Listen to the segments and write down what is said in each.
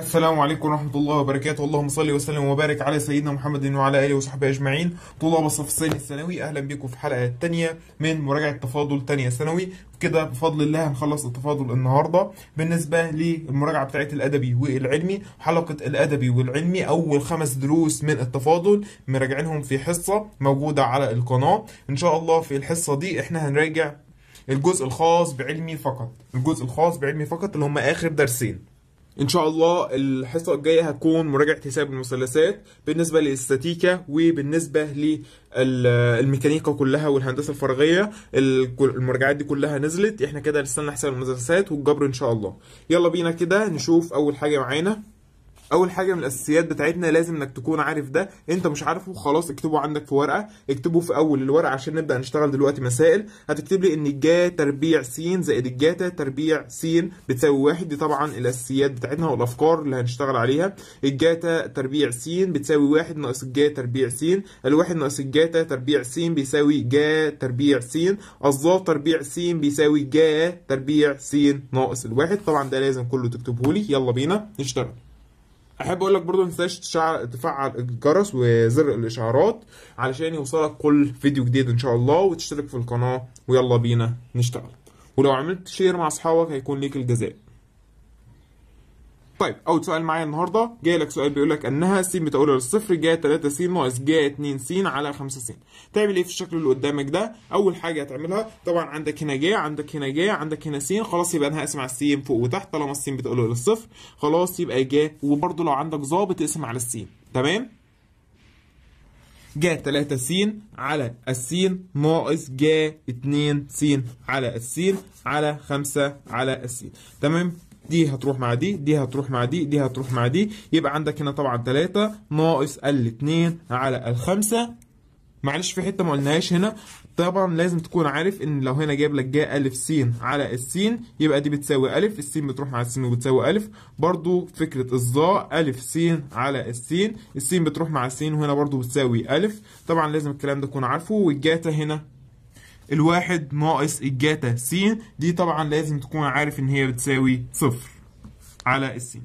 السلام عليكم ورحمة الله وبركاته اللهم صل وسلم وبارك على سيدنا محمد وعلى آله وصحبه أجمعين طلاب الصف الثاني الثانوي أهلا بكم في الحلقة الثانية من مراجعة تفاضل ثانية ثانوي كده بفضل الله هنخلص التفاضل النهاردة بالنسبة للمراجعة بتاعة الأدبي والعلمي حلقة الأدبي والعلمي أول خمس دروس من التفاضل مراجعينهم في حصة موجودة على القناة إن شاء الله في الحصة دي إحنا هنراجع الجزء الخاص بعلمي فقط الجزء الخاص بعلمي فقط اللي هم آخر درسين ان شاء الله الحصه الجايه هتكون مراجعه حساب المثلثات بالنسبه للاستاتيكا وبالنسبه للميكانيكا كلها والهندسه الفراغيه المراجعات دي كلها نزلت احنا كده لسه حساب المثلثات والجبر ان شاء الله يلا بينا كده نشوف اول حاجه معانا اول حاجه من الاساسيات بتاعتنا لازم انك تكون عارف ده انت مش عارفه خلاص اكتبه عندك في ورقه اكتبه في اول الورقه عشان نبدا نشتغل دلوقتي مسائل هتكتب لي ان الجا تربيع س زائد الجاتا تربيع س بتساوي واحد دي طبعا الاساسيات بتاعتنا والافكار اللي هنشتغل عليها الجاتا تربيع س بتساوي واحد ناقص الجا تربيع س الواحد ناقص الجاتا تربيع س بيساوي جا تربيع س الظاف تربيع س بيساوي جا تربيع س ناقص الواحد طبعا ده لازم كله تكتبه لي يلا بينا نشتغل احب اقول لك برضو ما تنساش تفعل الجرس وزر الاشعارات علشان يوصلك كل فيديو جديد ان شاء الله وتشترك في القناه ويلا بينا نشتغل ولو عملت شير مع اصحابك هيكون ليك الجزاء طيب اول سؤال معايا النهارده جاي لك سؤال بيقول لك انها س بتقول للصفر جا 3 س ناقص جا 2 س على 5 س تعمل ايه في الشكل اللي قدامك ده اول حاجه هتعملها طبعا عندك هنا جا عندك هنا جا عندك هنا س خلاص يبقى انا هقسم على الس فوق وتحت طالما الس بتقول للصفر خلاص يبقى جا وبرده لو عندك ظابط اقسم على الس تمام جا 3 س على السين ناقص جا 2 س على السين على 5 على السين تمام دي هتروح مع دي دي هتروح مع دي دي هتروح مع دي يبقى عندك هنا طبعا 3 ناقص ال2 على ال5 معلش في حته ما قلناهاش هنا طبعا لازم تكون عارف ان لو هنا جايب لك جا ا س على الس يبقى دي بتساوي ا الس بتروح مع الس وبتساوي ا برضو فكره الظاء ا س على الس الس بتروح مع الس وهنا برضو بتساوي ا طبعا لازم الكلام ده تكون عارفه والجاتا هنا الواحد ناقص الجاتا س دي طبعا لازم تكون عارف ان هي بتساوي صفر على السين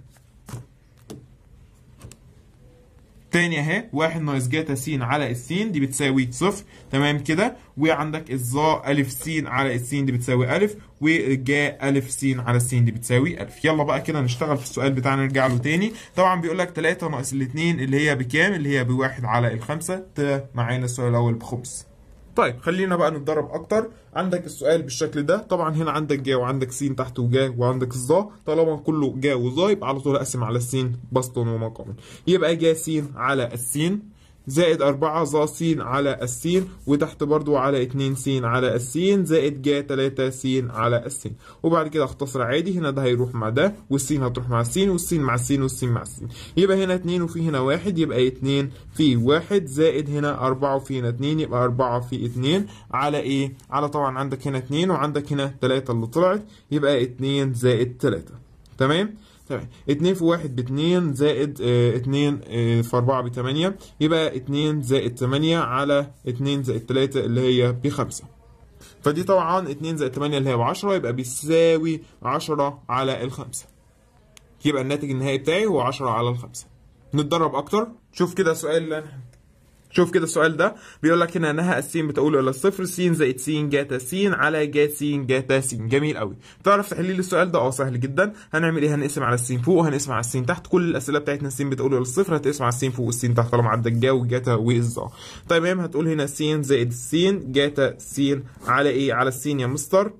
تاني اهي واحد ناقص جاتا س على السين دي بتساوي صفر تمام كده وعندك الظا ا س على السين دي بتساوي الف وجا ا س على السين دي بتساوي الف يلا بقى كده نشتغل في السؤال بتاعنا نرجع له تاني طبعا بيقول لك 3 ناقص الاتنين اللي هي بكام اللي هي بواحد على الخمسة معانا السؤال الاول بخمس طيب خلينا بقى نتدرب اكتر عندك السؤال بالشكل ده طبعا هنا عندك جا وعندك سين تحت وجا وعندك الظا طالما كله جا وظا يبقى على طول اقسم على السين بسطا ومقاما يبقى جا سين على السين زائد أربعة ظا س على الس وتحت برضو على اتنين س على الس زائد جا تلاتة س على الس وبعد كده اختصر عادي هنا ده هيروح مع ده والس هتروح مع الس والس مع الس والس مع الس يبقى هنا اتنين وفي هنا واحد يبقى اتنين في واحد زائد هنا أربعة وفي هنا اتنين يبقى أربعة في اتنين على ايه؟ على طبعا عندك هنا اتنين وعندك هنا تلاتة اللي طلعت يبقى اتنين زائد تلاتة تمام؟ تمام 2 في 1 ب 2 زائد 2 آه، آه، في 4 ب 8 يبقى 2 زائد 8 على 2 زائد 3 اللي هي ب 5 فدي طبعا 2 زائد 8 اللي هي ب 10 يبقى بيساوي 10 على 5 يبقى الناتج النهائي بتاعي هو 10 على 5 نتدرب اكتر شوف كده سؤال اللي انا شوف كده السؤال ده بيقول لك هنا انها السين بتقول الى الصفر سين زائد سين جتا سين على ج سين جتا سين جميل قوي تعرف تحليل السؤال ده اه سهل جدا هنعمل ايه هنقسم على السين فوق وهنقسم على السين تحت كل الاسئله بتاعتنا السين بتقول الى الصفر هتقسم على السين فوق والسين تحت طالما عندك جا والجاتا والظا آه. طيب تمام هتقول هنا سين زائد سين جتا سين على ايه على السين يا مستر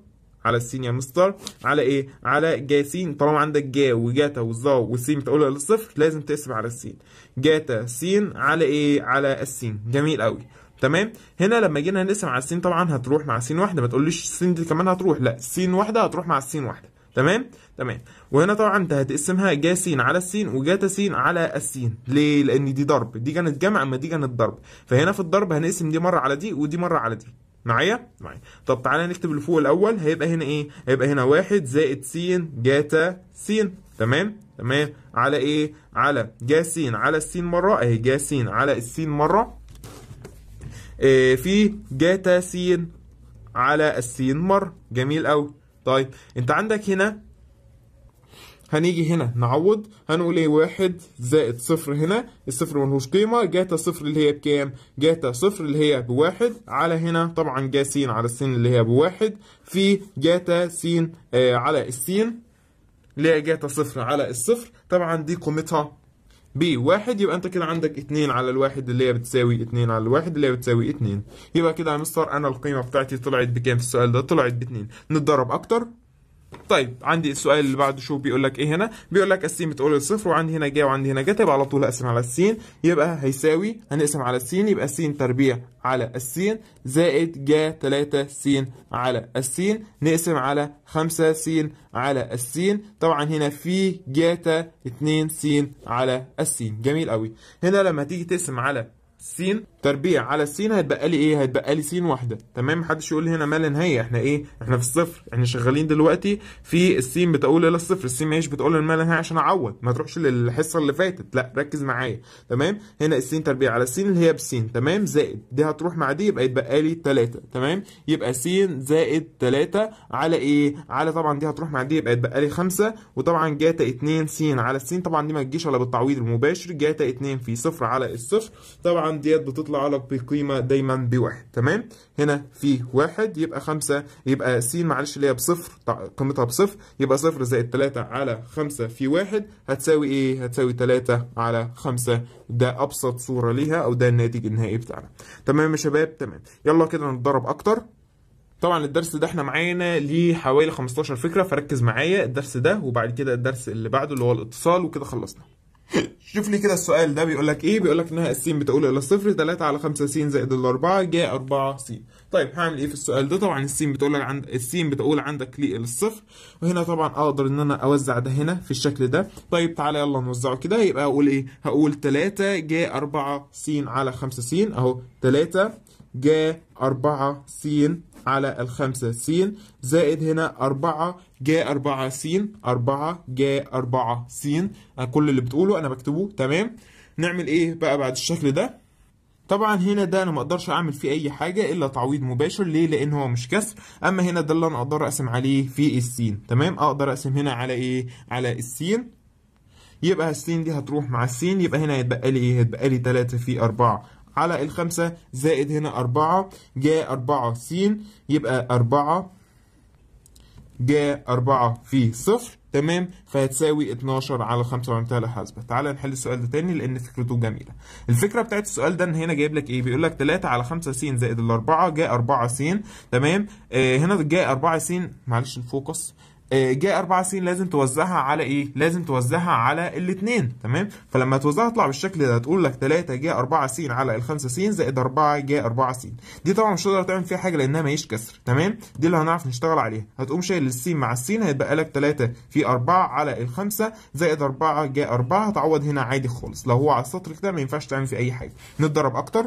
على السين يا مستر على ايه على جا سين طالما عندك جا وجاتا وزا والسين بتقولها للصفر لازم تقسم على السين جاتا سين على ايه على السين جميل قوي تمام هنا لما جينا نقسم على السين طبعا هتروح مع سين واحده ما تقوليش السين دي كمان هتروح لا سين واحده هتروح مع السين واحده تمام تمام وهنا طبعا انت هتقسمها جا سين على السين وجاتا سين على السين ليه لان دي ضرب دي كانت جمع اما دي كانت ضرب فهنا في الضرب هنقسم دي مره على دي ودي مره على دي معايا معايا طب تعالى نكتب اللي فوق الاول هيبقى هنا ايه هيبقى هنا واحد زائد س جتا س تمام تمام على ايه على جا س على الس مره اهي جا س على الس مره إيه في جتا س على الس مره جميل قوي طيب انت عندك هنا هنيجي هنا نعوض هنقول ايه واحد زائد صفر هنا الصفر ملهوش قيمة جاتا صفر اللي هي بكام جاتا صفر اللي هي بواحد على هنا طبعا جا س على السين اللي هي بواحد في جاتا س آه على السين اللي هي جاتا صفر على الصفر طبعا دي قيمتها بواحد يبقى انت كده عندك اتنين على الواحد اللي هي بتساوي اتنين على الواحد اللي هي بتساوي اتنين يبقى كده يا مستر انا القيمة بتاعتي طلعت بكام في السؤال ده طلعت باتنين نتدرب اكتر طيب عندي السؤال اللي بعده شو بيقول لك ايه هنا بيقول لك السين بتقول الصفر وعندي هنا جا وعندي هنا جتب على طول اقسم على السين يبقى هيساوي هنقسم على السين يبقى سين تربيع على السين زائد جا 3 سين على السين نقسم على 5 سين على السين طبعا هنا في جاتا 2 سين على السين جميل قوي هنا لما تيجي تقسم على سين تربيع على السين هيتبقى لي ايه هيتبقى لي سين واحده تمام محدش يقول لي هنا ما لا نهايه احنا ايه احنا في الصفر احنا شغالين دلوقتي في السين بتقول الى الصفر السين ماهيش بتقول ما لا نهايه عشان اعوض ما تروحش للحصه اللي فاتت لا ركز معايا تمام هنا السين تربيع على السين اللي هي بسين تمام زائد دي هتروح مع دي يبقى يتبقى لي 3 تمام يبقى س زائد 3 على ايه على طبعا دي هتروح مع دي يبقى يتبقى لي 5 وطبعا جاتا 2 س على السين طبعا دي ما تجيش الا بالتعويض المباشر جاتا 2 في صفر على الصفر طبعا ديت بتطلع يتعلق بالقيمة دايما بواحد تمام هنا في واحد يبقى خمسة يبقى س معلش اللي هي بصفر قيمتها بصفر يبقى صفر زائد تلاتة على خمسة في واحد هتساوي ايه هتساوي تلاتة على خمسة ده ابسط صورة ليها او ده الناتج النهائي بتاعنا تمام يا شباب تمام يلا كده نتدرب اكتر طبعا الدرس ده احنا معانا ليه حوالي 15 فكره فركز معايا الدرس ده وبعد كده الدرس اللي بعده اللي هو الاتصال وكده خلصنا شوف لي كده السؤال ده بيقول لك ايه بيقول لك انها السين بتقول الى الصفر 3 على 5 س زائد ال 4 ج 4 س طيب هعمل ايه في السؤال ده طبعا السين بتقول لك عند السين بتقول عندك لي الى الصفر وهنا طبعا اقدر ان انا اوزع ده هنا في الشكل ده طيب تعالى يلا نوزعه كده يبقى اقول ايه هقول 3 ج 4 س على 5 س اهو 3 ج 4 س على ال 5 س زائد هنا 4 جا 4 س 4 جا 4 س كل اللي بتقوله انا بكتبه تمام نعمل ايه بقى بعد الشكل ده طبعا هنا ده انا ما اقدرش اعمل فيه اي حاجه الا تعويض مباشر ليه لان هو مش كسر اما هنا ده اللي انا اقدر اقسم عليه في السين تمام اقدر اقسم هنا على ايه على السين يبقى السين دي هتروح مع السين يبقى هنا هيتبقى لي ايه هيتبقى لي 3 في 4 على الخمسة زائد هنا 4 جا 4 س يبقى 4 جاء 4 في 0 تمام فهتساوي 12 على 5 والعمليه الحاسبه تعال نحل السؤال ده تاني لان فكرته جميله الفكره بتاعت السؤال ده ان هنا جايب لك ايه بيقول لك 3 على 5 س زائد ال 4 جاء 4 س تمام آه هنا جاء 4 س معلش الفوكس آه، جاء اربع سين لازم توزعها على ايه؟ لازم توزعها على الاثنين تمام؟ فلما توزعها تطلع بالشكل ده تقول لك 3 جاء 4 س على ال 5 س زائد 4 جاء 4 س دي طبعا مش هتقدر تعمل فيها حاجه لانها ماهيش كسر تمام؟ دي اللي هنعرف نشتغل عليها هتقوم شايل السين مع السين هيتبقى لك 3 في 4 على ال 5 زائد 4 جاء 4 هتعوض هنا عادي خالص لو هو على السطر كده ما ينفعش تعمل فيه اي حاجه نتدرب اكتر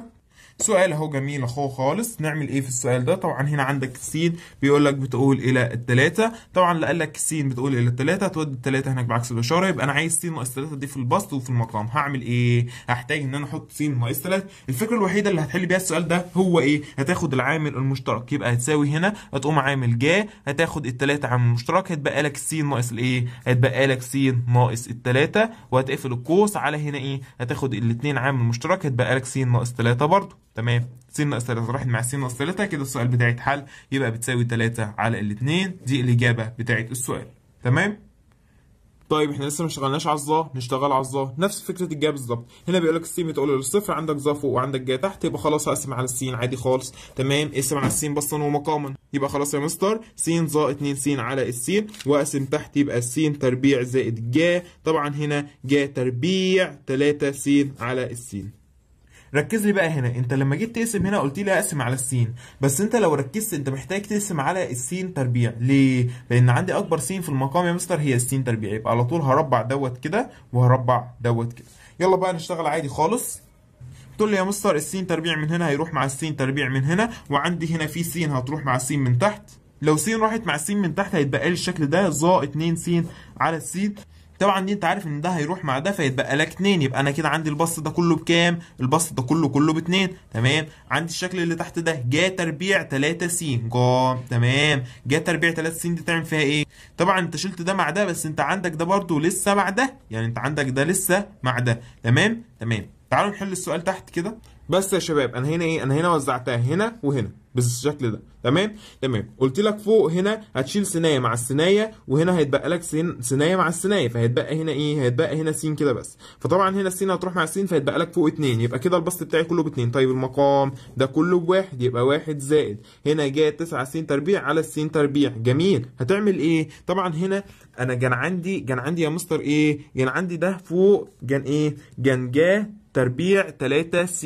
سؤال اهو جميل اهو خالص نعمل ايه في السؤال ده طبعا هنا عندك س بيقول لك بتقول الى الثلاثه طبعا اللي قال لك س بتقول الى الثلاثه تودي الثلاثه هناك بعكس الاشاره يبقى انا عايز س ناقص 3 دي في البسط وفي المقام هعمل ايه هحتاج ان انا احط س ناقص 3 الفكره الوحيده اللي هتحل بيها السؤال ده هو ايه هتاخد العامل المشترك يبقى هتساوي هنا هتقوم عامل جا هتاخد الثلاثه عامل مشترك هتبقى لك س ناقص الايه هتبقى لك س ناقص الثلاثه وهتقفل القوس على هنا ايه هتاخد الاثنين عامل مشترك هيتبقى لك س ناقص 3 برضه تمام س ناقص 3 راحت مع س ناقص 3 كده السؤال بتاعي اتحل يبقى بتساوي 3 على الاثنين دي الاجابه بتاعت السؤال تمام طيب احنا لسه ما اشتغلناش على الظا نشتغل على الظا نفس فكره الجا بالظبط هنا بيقول لك السين بتقول للصفر الصفر عندك ظا فوق وعندك جا تحت يبقى خلاص هقسم على السين عادي خالص تمام اقسم على السين بسطا ومقاما يبقى خلاص يا مستر س ظا 2 س على السين واقسم تحت يبقى س تربيع زائد جا طبعا هنا جا تربيع 3 س على السين ركز لي بقى هنا انت لما جيت تقسم هنا قلت لي اقسم على السين بس انت لو ركزت انت محتاج تقسم على السين تربيع ليه لان عندي اكبر سين في المقام يا مستر هي السين تربيع يبقى على طول هربع دوت كده وهربع دوت كده يلا بقى نشتغل عادي خالص تقول لي يا مستر السين تربيع من هنا هيروح مع السين تربيع من هنا وعندي هنا في سين هتروح مع السين من تحت لو سين راحت مع السين من تحت هيتبقى لي الشكل ده ظا 2 سين على السين طبعا دي انت عارف ان ده هيروح مع ده فيتبقى لك اتنين يبقى انا كده عندي البسط ده كله بكام البسط ده كله كله باتنين تمام عندي الشكل اللي تحت ده جا تربيع 3 س جا تمام جا تربيع 3 س دي تعمل فيها ايه طبعا انت شلت ده مع ده بس انت عندك ده برده لسه مع ده يعني انت عندك ده لسه مع ده تمام تمام تعالوا نحل السؤال تحت كده بس يا شباب انا هنا ايه انا هنا وزعتها هنا وهنا بالشكل ده تمام تمام قلت لك فوق هنا هتشيل سنايه مع السنايه وهنا هيتبقى لك سن... سنايه مع السنايه فهيتبقى هنا ايه هيتبقى هنا س كده بس فطبعا هنا السين هتروح مع السين فهيتبقى لك فوق 2 يبقى كده البسط بتاعي كله باتنين طيب المقام ده كله بواحد يبقى واحد زائد هنا جايه 9 س تربيع على س تربيع جميل هتعمل ايه طبعا هنا انا كان عندي كان عندي يا مستر ايه كان عندي ده فوق كان ايه كان جا تربيع 3 س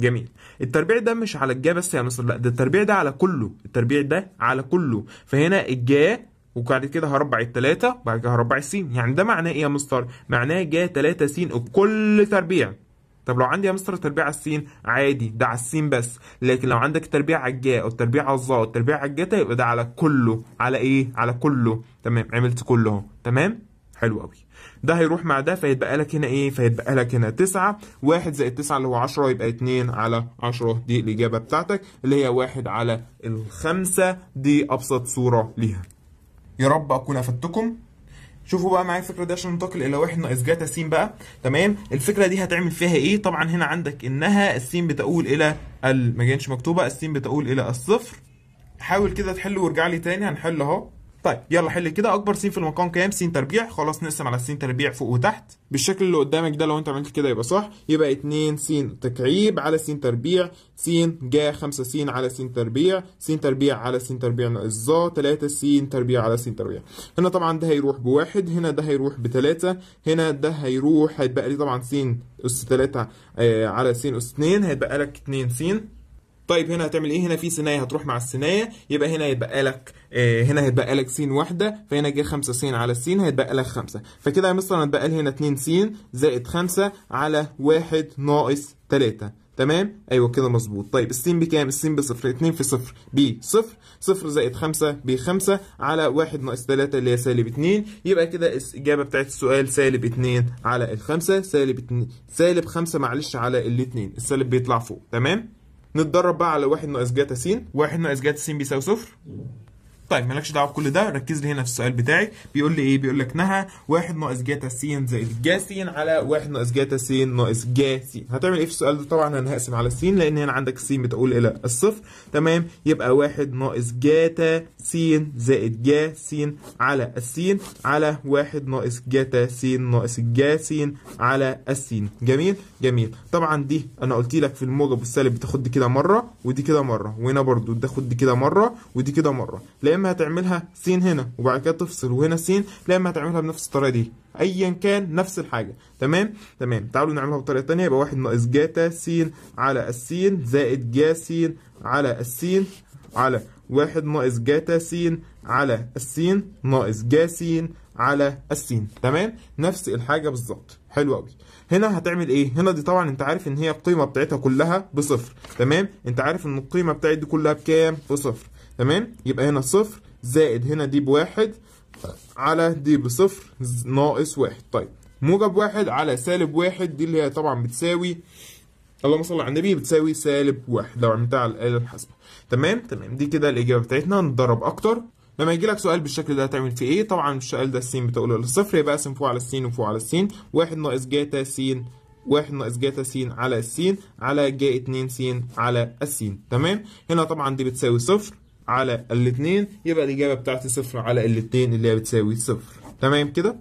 جميل التربيع ده مش على الجا بس يا مصر لا ده التربيع ده على كله التربيع ده على كله فهنا الجا وبعد كده هربع التلاتة وبعد كده هربع السين يعني ده معناه ايه يا مستر معناه جا تلاتة سين وكل تربيع طب لو عندي يا مستر تربيع على السين عادي ده على السين بس لكن لو عندك تربيع على الجا او تربيع على الظاء او تربيع على الجتا طيب يبقى ده على كله على ايه على كله تمام عملت كله تمام حلو قوي ده هيروح مع ده فيتبقى لك هنا ايه فيتبقى لك هنا 9 1 زائد 9 اللي هو 10 يبقى 2 على 10 دي الاجابه بتاعتك اللي هي 1 على الخمسة دي ابسط صوره ليها يا رب اكون افدتكم شوفوا بقى معايا الفكره دي عشان ننتقل الى واحد ناقص جتا س بقى تمام الفكره دي هتعمل فيها ايه طبعا هنا عندك انها الس بتقول الى ما كانتش مكتوبه الس بتقول الى الصفر حاول كده تحل وارجع لي تاني هنحل اهو طيب يلا حل كده اكبر س في المقام كام س تربيع خلاص نقسم على س تربيع فوق وتحت بالشكل اللي قدامك ده لو انت عملت كده يبقى صح يبقى 2 س تكعيب على س تربيع س جا 5 س على س تربيع س تربيع على س تربيع ناقص ظا 3 س تربيع على س تربيع هنا طبعا ده هيروح بواحد هنا ده هيروح بثلاثة هنا ده هيروح هيتبقى لي طبعا س اس 3 آه، على س اس 2 هيتبقى لك 2 س طيب هنا هتعمل ايه هنا في سينايه هتروح مع السنايه يبقى هنا هيتبقى لك آه هنا هيتبقى لك س واحده فهنا جه 5 س على س هيتبقى لك 5 فكده يا مستر هتبقى لي هنا 2 س زائد 5 على 1 ناقص 3 تمام ايوه كده مظبوط طيب الس بكام الس بصفر 2 في صفر ب صفر صفر زائد 5 ب 5 على 1 ناقص 3 اللي هي سالب 2 يبقى كده الاجابه بتاعت السؤال سالب 2 على ال 5 سالب 2 سالب 5 معلش على ال 2 السالب بيطلع فوق تمام نتدرب بقى على واحد ناقص جتا س واحد ناقص جتا س بيساوي صفر طيب مالكش دعوه بكل ده ركز لي هنا في السؤال بتاعي بيقول لي ايه بيقول لك نهى 1 ناقص جتا س زائد جا س على 1 ناقص جتا س ناقص جا س هتعمل ايه في السؤال ده طبعا انا هقسم على س لان هنا عندك س بتقول الى الصفر تمام يبقى 1 ناقص جتا س زائد جا س على الس على 1 ناقص جتا س ناقص جا س على الس جميل جميل طبعا دي انا قلت لك في الموجب والسالب بتاخد دي كده مره ودي كده مره وهنا برضو بتاخد دي كده مره ودي كده مره لأن اما هتعملها س هنا وبعد كده تفصل وهنا س لا اما هتعملها بنفس الطريقه دي ايا كان نفس الحاجه تمام تمام تعالوا نعملها بطريقه ثانيه يبقى واحد ناقص جتا س على الس زائد جا س على الس على واحد ناقص جتا س على الس ناقص جا س على السين تمام نفس الحاجه بالظبط حلو قوي هنا هتعمل ايه هنا دي طبعا انت عارف ان هي القيمه بتاعتها كلها بصفر تمام انت عارف ان القيمه بتاعت دي كلها بكام بصفر تمام يبقى هنا صفر زائد هنا دي بواحد على دي بصفر ناقص واحد طيب موجب واحد على سالب واحد دي اللي هي طبعا بتساوي اللهم صل على النبي بتساوي سالب واحد لو عملتها على الآلة الحاسبة تمام تمام دي كده الإجابة بتاعتنا نتدرب أكتر لما يجي لك سؤال بالشكل ده هتعمل فيه ايه طبعا السؤال ده السين بتقوله للصفر يبقى اقسم فوق على السين وفوق على السين واحد ناقص جتا سين واحد ناقص جتا س على السين على جا اتنين س على السين تمام هنا طبعا دي بتساوي صفر على الاثنين يبقى الإجابة بتاعتي صفر على الاثنين اللي هي بتساوي صفر تمام كده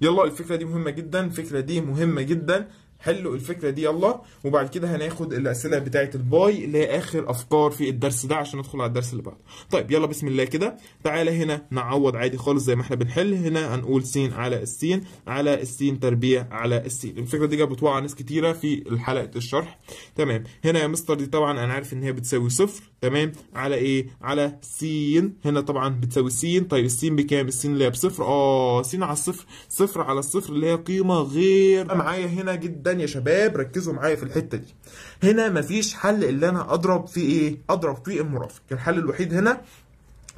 يلا الفكرة دي مهمة جدا الفكرة دي مهمة جدا حلوا الفكره دي يلا وبعد كده هناخد الاسئله بتاعه الباي اللي هي اخر افكار في الدرس ده عشان ندخل على الدرس اللي بعده طيب يلا بسم الله كده تعالى هنا نعوض عادي خالص زي ما احنا بنحل هنا هنقول س على السين على السين تربيع على السين الفكره دي جابت وقع ناس كتيره في حلقه الشرح تمام هنا يا مستر دي طبعا انا عارف ان هي بتساوي صفر تمام على ايه على س هنا طبعا بتساوي س طيب السين بكام السين اللي هي بصفر اه س على الصفر صفر على الصفر اللي هي قيمه غير معايا هنا جدا التانية يا شباب ركزوا معايا في الحتة دي هنا مفيش حل إلا أنا أضرب في إيه أضرب في المرافق الحل الوحيد هنا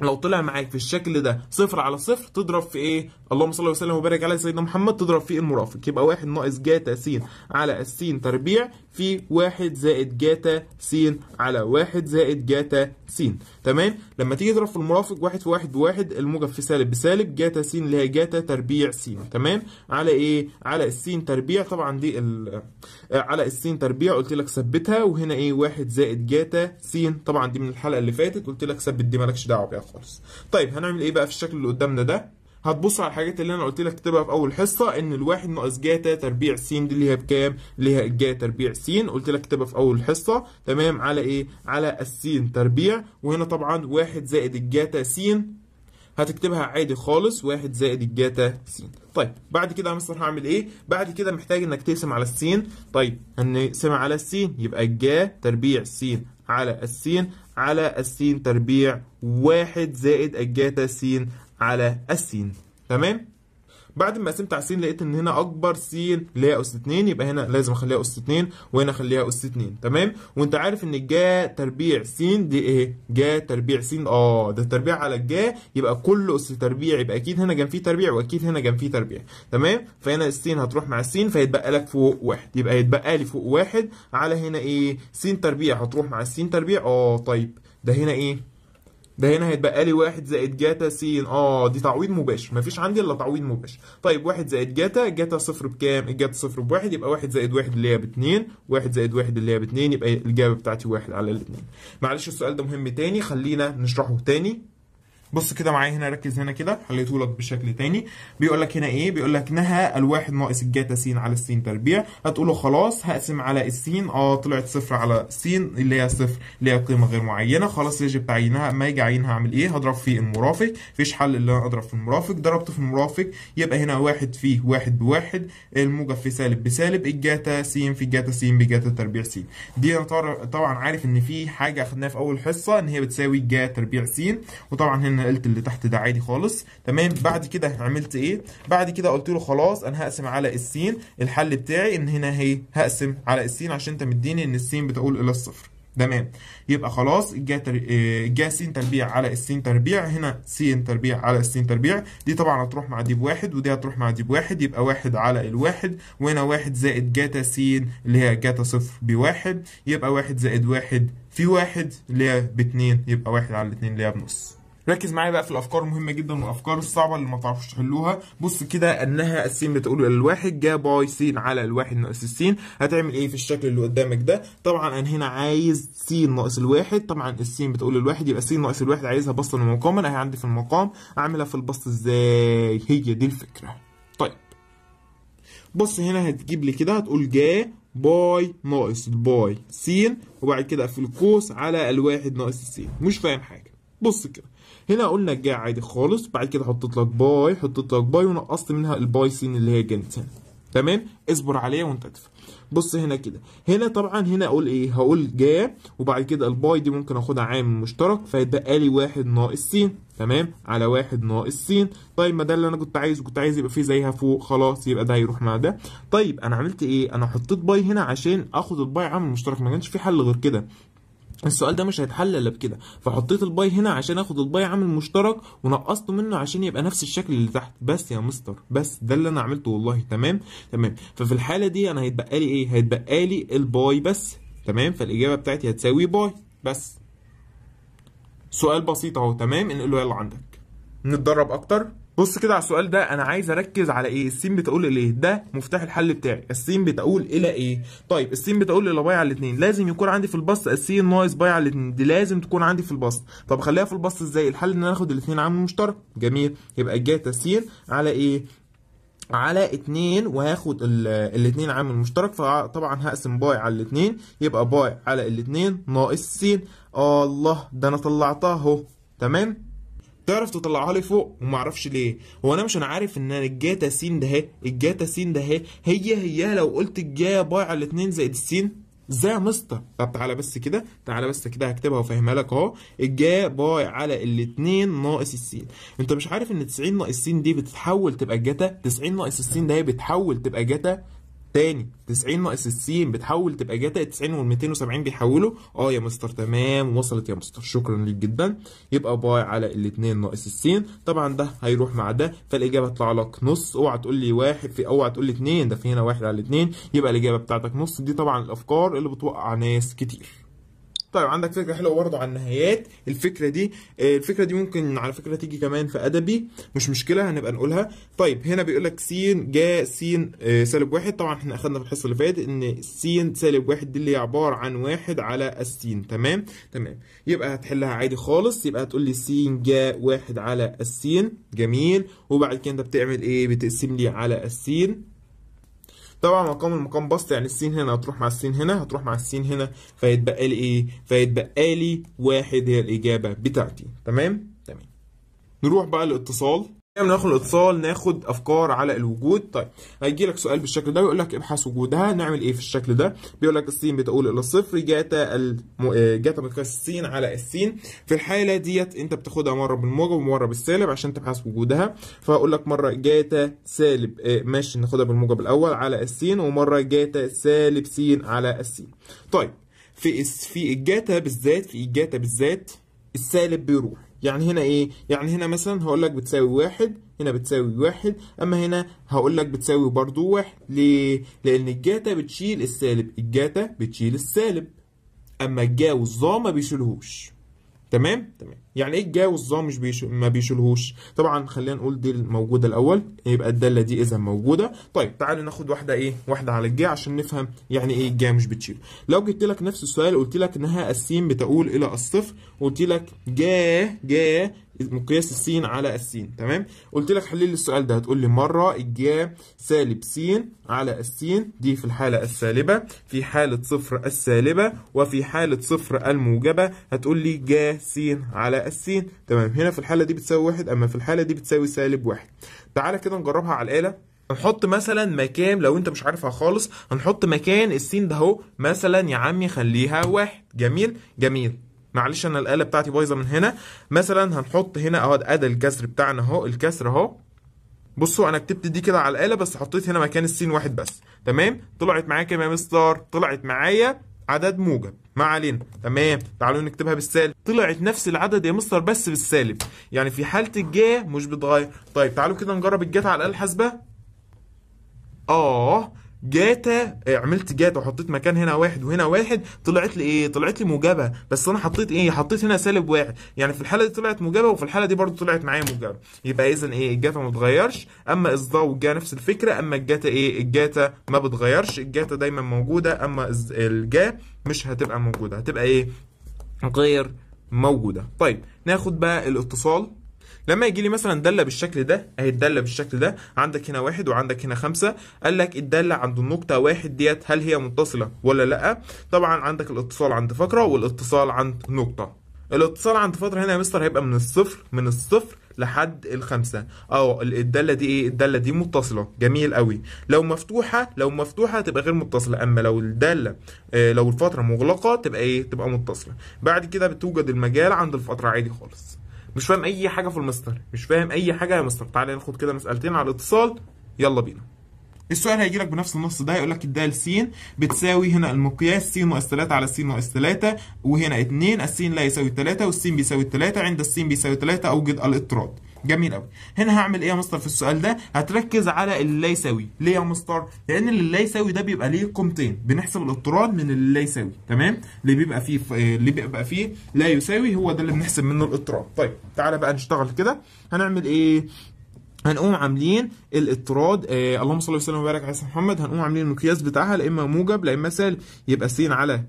لو طلع معاك في الشكل ده صفر على صفر تضرب في ايه؟ اللهم صل وسلم وبارك على سيدنا محمد تضرب في المرافق يبقى واحد ناقص جتا س على س تربيع في واحد زائد جتا س على واحد زائد جتا س تمام؟ لما تيجي تضرب في المرافق واحد في واحد بواحد الموجب في سالب بسالب جتا س اللي هي جتا تربيع س تمام؟ على ايه؟ على س تربيع طبعا دي ال... آه، على س تربيع قلت لك ثبتها وهنا ايه؟ واحد زائد جتا س طبعا دي من الحلقه اللي فاتت قلت لك ثبت دي مالكش دعوه بيها خالص طيب هنعمل ايه بقى في الشكل اللي قدامنا ده هتبص على الحاجات اللي انا قلت لك تكتبها في اول حصه ان الواحد ناقص جتا تربيع س دي اللي هي بكام؟ اللي هي جا تربيع س قلت لك اكتبها في اول حصه تمام على ايه؟ على الس تربيع وهنا طبعا واحد زائد الجتا س هتكتبها عادي خالص واحد زائد الجتا س طيب بعد كده يا مستر هعمل ايه بعد كده محتاج انك تقسم على السين طيب هنقسم على السين يبقى الجا تربيع س على السين على السين تربيع واحد زائد الجتا س على السين تمام بعد ما قسمت على س لقيت ان هنا اكبر سين ليها اس 2 يبقى هنا لازم اخليها اس 2 وهنا اخليها اس 2 تمام وانت عارف ان الجا تربيع س دي ايه جا تربيع س اه ده التربيع على الجا يبقى كل اس تربيع يبقى اكيد هنا جنب فيه تربيع واكيد هنا جنب فيه تربيع تمام فهنا السين هتروح مع السين فيتبقى لك فوق واحد يبقى يتبقى لي فوق واحد على هنا ايه س تربيع هتروح مع السين تربيع اه طيب ده هنا ايه ده هنا هيتبقى لي واحد زائد جتا س اه دي تعويض مباشر مفيش عندي الا تعويض مباشر طيب واحد زائد جتا جتا صفر بكام الجتا صفر بواحد يبقى واحد زائد واحد اللي هي باتنين واحد زائد واحد اللي هي باتنين يبقى الاجابه بتاعتي واحد على الاتنين معلش السؤال ده مهم تاني خلينا نشرحه تاني بص كده معايا هنا ركز هنا كده حليته لك بشكل تاني بيقول لك هنا ايه بيقول لك نهى الواحد ناقص الجاتا س على س تربيع هتقوله خلاص هقسم على الس اه طلعت صفر على س اللي هي صفر اللي هي قيمه غير معينه خلاص يجب تعيينها ما يجي عينها اعمل ايه هضرب في المرافق مفيش حل الا انا اضرب في المرافق ضربت في المرافق يبقى هنا واحد فيه واحد بواحد الموجب في سالب بسالب الجاتا س في جاتا س بجاتا تربيع س دي انا طبعا عارف ان في حاجه اخدناها في اول حصه ان هي بتساوي جاتا تربيع س وطبعا هنا نقلت اللي تحت ده عادي خالص تمام بعد كده عملت ايه بعد كده قلت له خلاص انا هقسم على السين الحل بتاعي ان هنا اهي هقسم على السين عشان انت مديني ان السين بتقول الى الصفر تمام يبقى خلاص جا تر... آه، جا س تربيع على س تربيع هنا س تربيع على س تربيع دي طبعا هتروح مع دي بواحد ودي هتروح مع دي بواحد يبقى واحد على الواحد وهنا واحد زائد جاتا س اللي هي جاتا صفر بواحد يبقى واحد زائد واحد في واحد اللي هي باتنين يبقى واحد على الاتنين اللي هي بنص ركز معايا بقى في الافكار المهمه جدا والافكار الصعبه اللي ما تعرفوش تحلوها بص كده انها السين بتقول الواحد جا باي س على الواحد ناقص السين هتعمل ايه في الشكل اللي قدامك ده طبعا انا هنا عايز س ناقص الواحد طبعا السين بتقول الواحد يبقى س ناقص الواحد عايزها بسطا ومقاما اهي عندي في المقام اعملها في البسط ازاي هي دي الفكره طيب بص هنا هتجيب لي كده هتقول جا باي ناقص الباي س وبعد كده اقفل القوس على الواحد ناقص السين مش فاهم حاجه بص كده هنا قلنا الجاء عادي خالص بعد كده حطيت لك باي حطيت لك باي ونقصت منها الباي سين اللي هي هنا تمام اصبر عليها وانت هتفهم بص هنا كده هنا طبعا هنا اقول ايه هقول جا وبعد كده الباي دي ممكن اخدها عامل مشترك فيبقى لي واحد ناقص سين تمام على واحد ناقص سين طيب ما ده اللي انا كنت عايزه كنت عايز يبقى فيه زيها فوق خلاص يبقى ده هيروح مع ده طيب انا عملت ايه انا حطيت باي هنا عشان اخد الباي عامل مشترك ما كانش في حل غير كده السؤال ده مش هيتحل الا بكده فحطيت الباي هنا عشان اخد الباي عامل مشترك ونقصته منه عشان يبقى نفس الشكل اللي تحت بس يا مستر بس ده اللي انا عملته والله تمام تمام ففي الحاله دي انا هيتبقى لي ايه هيتبقى لي الباي بس تمام فالاجابه بتاعتي هتساوي باي بس سؤال بسيط اهو تمام انقله يلا عندك نتدرب اكتر بص كده على السؤال ده انا عايز اركز على ايه السين بتقول ليه ده مفتاح الحل بتاعي السين بتقول الى ايه طيب السين بتقول الى باي على الاثنين لازم يكون عندي في البسط السين ناقص باي على الاثنين دي لازم تكون عندي في البسط طب خليها في البسط ازاي الحل ان انا اخد الاثنين عامل مشترك جميل يبقى جتا سين على ايه على 2 وهاخد الاثنين عامل مشترك فطبعا هقسم باي على الاثنين يبقى باي على الاثنين ناقص س الله ده انا طلعتها اهو تمام تعرف تطلعها لي فوق ومعرفش ليه هو انا مش انا عارف ان الجاتا س ده اهي الجاتا س ده اهي هي هي لو قلت الجا باي على 2 زائد السين ازاي يا مستر طب تعالى بس كده تعالى بس كده هكتبها وافهمها لك اهو الجا باي على ال2 ناقص السين انت مش عارف ان 90 ناقص س دي بتتحول تبقى جاتا 90 ناقص السين ده هي بتتحول تبقى جاتا تاني 90 ناقص 60 بتحول تبقى جتا 90 وال 270 بيحولوا اه يا مستر تمام وصلت يا مستر شكرا ليك جدا يبقى باي على ال 2 ناقص 60 طبعا ده هيروح مع ده فالاجابه هتطلع لك نص اوعى تقول لي واحد في اوعى تقول لي 2 ده في هنا واحد على 2 يبقى الاجابه بتاعتك نص دي طبعا الافكار اللي بتوقع ناس كتير طيب عندك فكره حلوه برضه عن النهايات الفكره دي الفكره دي ممكن على فكره تيجي كمان في ادبي مش مشكله هنبقى نقولها طيب هنا بيقول لك س جا س آه، سالب واحد طبعا احنا اخدنا في الحصه اللي فاتت ان س سالب واحد دي اللي عباره عن واحد على الس تمام تمام يبقى هتحلها عادي خالص يبقى هتقول لي س جا واحد على الس جميل وبعد كده انت بتعمل ايه بتقسم لي على السين طبعا مقام المقام بسط يعني السين هنا هتروح مع السين هنا هتروح مع السين هنا فيتبقى لي ايه فيتبقى لي واحد هي الاجابه بتاعتي تمام تمام نروح بقى للاتصال بناخد نعم، الاتصال ناخد افكار على الوجود طيب هيجي لك سؤال بالشكل ده ويقول لك ابحث وجودها نعمل ايه في الشكل ده بيقول لك السين بتقول الى الصفر جاتا الم... آه، جاتا مقياس السين على السين في الحاله ديت انت بتاخدها مره بالموجب ومره بالسالب عشان تبحث وجودها فاقول لك مره جاتا سالب آه، ماشي ناخدها بالموجب الاول على السين ومره جاتا سالب سين على السين طيب في في الجاتا بالذات في الجاتا بالذات السالب بيروح يعني هنا ايه يعني هنا مثلا هقول لك بتساوي واحد هنا بتساوي واحد اما هنا هقول لك بتساوي برضو واحد ليه لان الجاتا بتشيل السالب الجاتا بتشيل السالب اما الجا والظا ما بيشيلهوش تمام تمام يعني ايه الجاوز ظا مش بيش... ما بيشيلهوش طبعا خلينا نقول دي موجوده الاول يبقى الداله دي اذا موجوده طيب تعالوا ناخد واحده ايه واحده على الجا عشان نفهم يعني ايه الجا مش بتشيل لو جبت لك نفس السؤال قلت لك انها السين بتقول الى الصفر قلت لك جا جا مقياس السين على السين تمام قلت لك حل لي السؤال ده هتقول لي مره الجا سالب س على السين دي في الحاله السالبه في حاله صفر السالبه وفي حاله صفر الموجبه هتقول لي جا س على السين تمام هنا في الحاله دي بتساوي واحد اما في الحاله دي بتساوي سالب واحد تعالى كده نجربها على الاله هنحط مثلا مكان لو انت مش عارفها خالص هنحط مكان السين ده اهو مثلا يا عمي خليها واحد جميل جميل معلش انا الاله بتاعتي بايظه من هنا مثلا هنحط هنا اهو ادي الكسر بتاعنا اهو الكسر اهو بصوا انا كتبت دي كده على الاله بس حطيت هنا مكان السين واحد بس تمام طلعت معايا كام يا مستر طلعت معايا عدد موجب ما علينا تمام تعالوا نكتبها بالسالب طلعت نفس العدد يا مستر بس بالسالب يعني في حاله الجا مش بتغير طيب تعالوا كده نجرب الجات على الاله الحاسبه اه جاتا إيه، عملت جاتا وحطيت مكان هنا واحد وهنا واحد طلعت لي ايه طلعت لي موجبه بس انا حطيت ايه حطيت هنا سالب واحد يعني في الحاله دي طلعت موجبه وفي الحاله دي برضو طلعت معايا موجبه يبقى اذا ايه الجاتا ما بتغيرش اما الظا والجا نفس الفكره اما الجاتا ايه الجاتا ما بتغيرش الجاتا دايما موجوده اما الجا مش هتبقى موجوده هتبقى ايه غير موجوده طيب ناخد بقى الاتصال لما يجي لي مثلا داله بالشكل ده اهي الداله بالشكل ده عندك هنا واحد وعندك هنا خمسه قال لك الداله عند النقطه واحد ديت هل هي متصله ولا لا طبعا عندك الاتصال عند فقره والاتصال عند نقطه الاتصال عند فتره هنا يا مستر هيبقى من الصفر من الصفر لحد الخمسة اه الدالة دي ايه الدالة دي متصلة جميل قوي لو مفتوحة لو مفتوحة تبقى غير متصلة اما لو الدالة آه لو الفترة مغلقة تبقى ايه تبقى متصلة بعد كده بتوجد المجال عند الفترة عادي خالص مش فاهم اي حاجه في المستر مش فاهم اي حاجه يا مستر تعالى ناخد كده مسالتين على الاتصال يلا بينا السؤال هيجي لك بنفس النص ده هيقول لك الدال س بتساوي هنا المقياس س ناقص 3 على س ناقص 3 وهنا 2 الس لا يساوي 3 والس بيساوي 3 عند الس بيساوي 3 اوجد الاطراد جميل قوي هنا هعمل ايه يا مستر في السؤال ده هتركز على اللي لا يساوي ليه يا مستر لان اللي لا يساوي ده بيبقى ليه قيمتين بنحسب الاضطراد من اللي لا يساوي تمام اللي بيبقى فيه آه، اللي بيبقى فيه لا يساوي هو ده اللي بنحسب منه الاضطراد طيب تعالى بقى نشتغل كده هنعمل ايه هنقوم عاملين الاضطراد آه اللهم صل وسلم وبارك على سيدنا محمد هنقوم عاملين المقياس بتاعها لا اما موجب لا اما سالب يبقى س على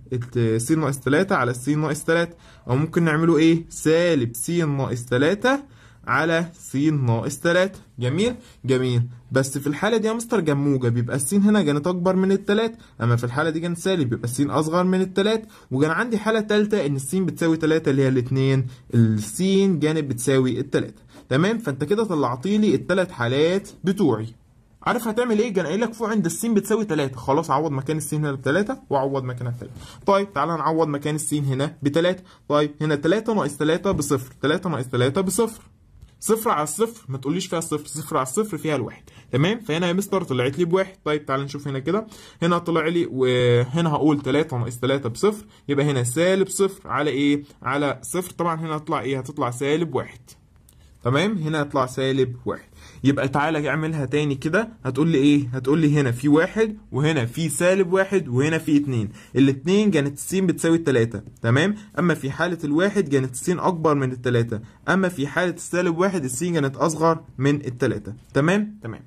س ناقص 3 على س ناقص 3 او ممكن نعمله ايه سالب س ناقص 3 على س ناقص 3 جميل جميل بس في الحاله دي يا مستر جاب موجب يبقى الس هنا كانت اكبر من التلات اما في الحاله دي كان سالب يبقى الس اصغر من التلات وكان عندي حاله ثالثه ان الس بتساوي 3 اللي هي الاثنين الس جانب بتساوي التلاته تمام فانت كده لي الثلاث حالات بتوعي عارف هتعمل ايه؟ كان قايل لك فوق عند السين بتساوي 3 خلاص عوض مكان السين هنا ب 3 وعوض مكانها ب 3 طيب تعالى نعوض مكان السين هنا ب 3 طيب هنا 3 ناقص 3 بصفر 3 ناقص 3 بصفر صفر على الصفر ما تقوليش فيها صفر صفر على الصفر فيها الواحد تمام فهنا يا مستر طلعت لي بواحد طيب تعال نشوف هنا كده هنا طلع لي وهنا هقول 3 ناقص 3 بصفر يبقى هنا سالب صفر على ايه على صفر طبعا هنا هتطلع ايه هتطلع سالب واحد تمام هنا هتطلع سالب واحد يبقى تعالى اعملها تاني كده هتقول لي ايه هتقول لي هنا في واحد وهنا في سالب واحد وهنا في اتنين الاتنين جانت السين بتساوي التلاتة تمام اما في حالة الواحد جانت السين اكبر من التلاتة اما في حالة السالب واحد السين جانت اصغر من التلاتة تمام تمام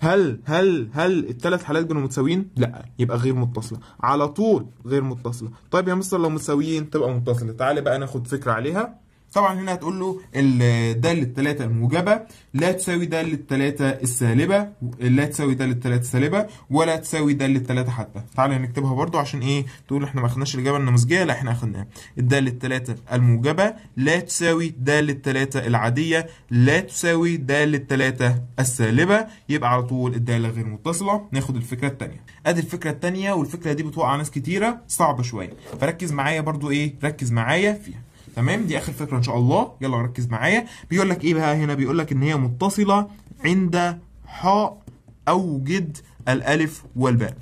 هل هل هل الثلاث حالات كانوا متساويين؟ لا يبقى غير متصله، على طول غير متصله، طيب يا مستر لو متساويين تبقى متصله، تعالى بقى ناخد فكره عليها طبعا هنا هتقول له الدال الثلاثة الموجبة لا تساوي دال الثلاثة السالبة لا تساوي دال الثلاثة السالبة ولا تساوي دال الثلاثة حتى تعالى نكتبها برضو عشان ايه تقول احنا ما اخدناش الإجابة النموذجية لا احنا أخدناها الدال الثلاثة الموجبة لا تساوي دال الثلاثة العادية لا تساوي دال الثلاثة السالبة يبقى على طول الدالة غير متصلة ناخد الفكرة الثانية ادي الفكرة الثانية والفكرة دي بتوقع ناس كتيرة صعبة شوية فركز معايا برضو ايه ركز معايا فيها تمام دي اخر فكره ان شاء الله يلا ركز معايا بيقول لك ايه بقى هنا بيقول لك ان هي متصله عند حاء اوجد الالف والباء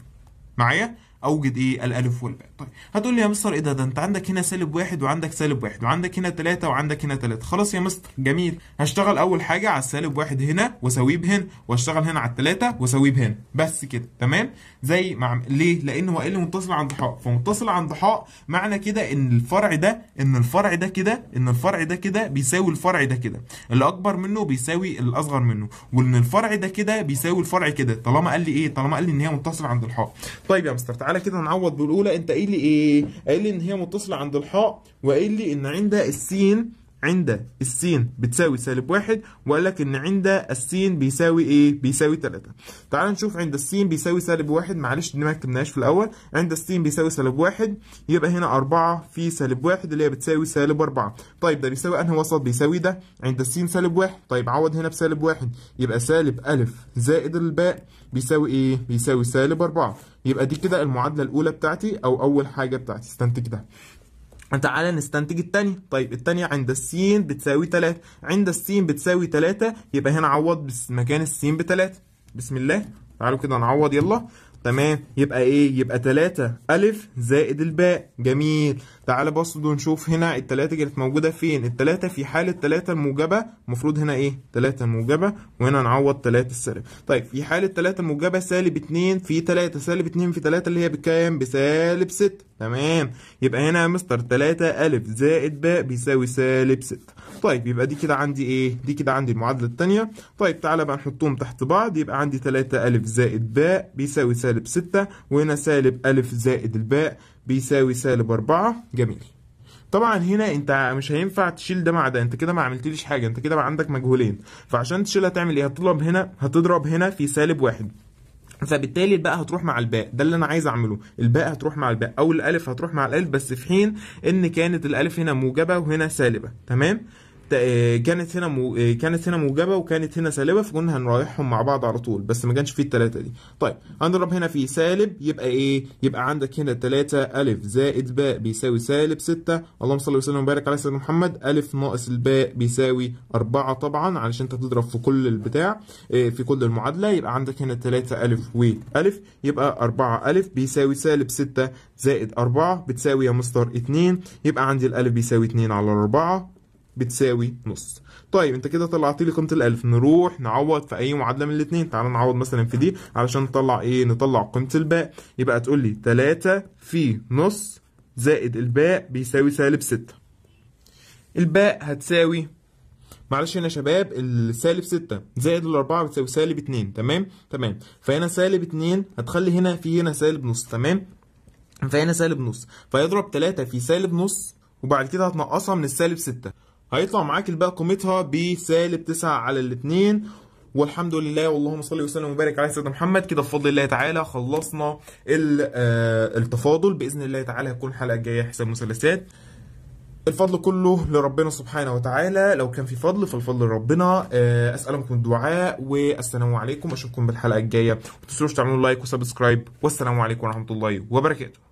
معايا اوجد ايه الالف والباء طيب هتقول لي يا مستر ايه ده ده انت عندك هنا سالب واحد وعندك سالب واحد وعندك هنا ثلاثة وعندك هنا ثلاثة خلاص يا مستر جميل هشتغل اول حاجة على السالب واحد هنا واساويه بهنا واشتغل هنا على الثلاثة واساويه بهنا بس كده تمام زي مع ليه لان هو ايه متصل عند حاء فمتصل عند حاء معنى كده ان الفرع ده ان الفرع ده كده ان الفرع ده كده بيساوي الفرع ده كده الاكبر منه بيساوي الاصغر منه وان الفرع ده كده بيساوي الفرع كده طالما قال لي ايه طالما قال لي ان هي متصل عند الحاء طيب يا مستر تعالى كده نعوض بالاولى انت قايل لي ايه قايل لي ان هي متصله عند الحاء وقايل لي ان عند السين عند السين بتساوي سالب واحد وقال لك ان عند السين بيساوي ايه؟ بيساوي 3 تعال نشوف عند السين بيساوي سالب واحد معلش دي ما كتبناهاش في الاول، عند السين بيساوي سالب واحد يبقى هنا أربعة في سالب واحد اللي هي بتساوي سالب أربعة. طيب ده بيساوي أنهي وسط؟ بيساوي ده عند السين سالب واحد، طيب عوض هنا بسالب واحد يبقى سالب ألف زائد الباء بيساوي ايه؟ بيساوي سالب أربعة. يبقى دي كده المعادلة الأولى بتاعتي أو أول حاجة بتاعتي استنتج ده. تعالى نستنتج الثانية طيب الثانية عند السين بتساوي 3 عند السين بتساوي 3 يبقى هنا عوض مكان السين ب 3 بسم الله تعالوا كده نعوض يلا تمام يبقى ايه يبقى 3 الف زائد الباء جميل تعال بص ونشوف هنا التلاتة كانت موجودة فين التلاتة في حالة تلاتة الموجبة المفروض هنا ايه تلاتة الموجبة وهنا نعوض تلاتة السالب طيب في حالة تلاتة الموجبة سالب اتنين في تلاتة سالب اتنين في تلاتة اللي هي بكام بسالب 6 تمام يبقى هنا يا مستر تلاتة الف زائد باء بيساوي سالب 6 طيب يبقى دي كده عندي ايه دي كده عندي المعادله الثانيه طيب تعالى بقى نحطهم تحت بعض يبقى عندي 3 ا زائد ب بيساوي سالب 6 وهنا سالب ا زائد الباء بيساوي سالب 4 جميل طبعا هنا انت مش هينفع تشيل ده مع ده انت كده ما عملتليش حاجه انت كده بقى عندك مجهولين فعشان تشيلها تعمل ايه هتضرب هنا هتضرب هنا في سالب واحد فبالتالي الباء هتروح مع الباء ده اللي انا عايز اعمله الباء هتروح مع الباء او الالف هتروح مع الالف بس في حين ان كانت الالف هنا موجبه وهنا سالبه تمام آه، كانت هنا مو... آه، كانت هنا موجبه وكانت هنا سالبه فكنا هنرايحهم مع بعض على طول بس ما كانش فيه الثلاثه دي طيب هنضرب هنا في سالب يبقى ايه يبقى عندك هنا 3 الف زائد ب بيساوي سالب 6 اللهم صل وسلم وبارك على سيدنا محمد الف ناقص الباء بيساوي 4 طبعا علشان انت تضرب في كل البتاع آه، في كل المعادله يبقى عندك هنا 3 الف والف يبقى 4 الف بيساوي سالب 6 زائد 4 بتساوي يا مستر 2 يبقى عندي الالف بيساوي 2 على 4 بتساوي نص طيب انت كده طلعت لي قيمه الالف نروح نعوض في اي معادله من الاثنين تعال نعوض مثلا في دي علشان نطلع ايه نطلع قيمه الباء يبقى تقول لي 3 في نص زائد الباء بيساوي سالب 6 الباء هتساوي معلش هنا يا شباب السالب 6 زائد الأربعة بتساوي سالب 2 تمام تمام فهنا سالب 2 هتخلي هنا في هنا سالب نص تمام فهنا سالب نص فيضرب 3 في سالب نص وبعد كده هتنقصها من السالب 6 هيطلع معاك الباء قيمتها بسالب 9 على الاتنين والحمد لله واللهم صل وسلم وبارك على سيدنا محمد كده بفضل الله تعالى خلصنا آه، التفاضل باذن الله تعالى هتكون الحلقه الجايه حساب مثلثات الفضل كله لربنا سبحانه وتعالى لو كان في فضل فالفضل لربنا آه، اسالكم الدعاء والسلام عليكم اشوفكم بالحلقه الجايه ما تنسوش تعملوا لايك وسبسكرايب والسلام عليكم ورحمه الله وبركاته